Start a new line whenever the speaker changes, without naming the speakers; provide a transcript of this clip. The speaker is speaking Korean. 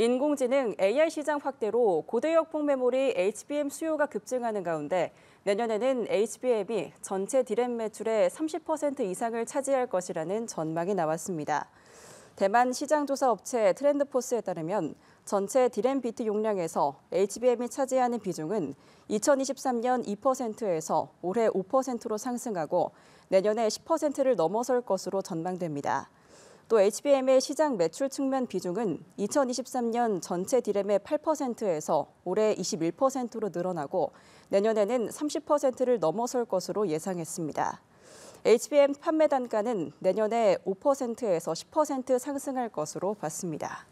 인공지능 AI 시장 확대로 고대역폭 메모리 HBM 수요가 급증하는 가운데 내년에는 HBM이 전체 디램 매출의 30% 이상을 차지할 것이라는 전망이 나왔습니다. 대만 시장 조사 업체 트렌드포스에 따르면 전체 디램 비트 용량에서 HBM이 차지하는 비중은 2023년 2%에서 올해 5%로 상승하고 내년에 10%를 넘어설 것으로 전망됩니다. 또 HBM의 시장 매출 측면 비중은 2023년 전체 디램의 8%에서 올해 21%로 늘어나고 내년에는 30%를 넘어설 것으로 예상했습니다. HBM 판매 단가는 내년에 5%에서 10% 상승할 것으로 봤습니다.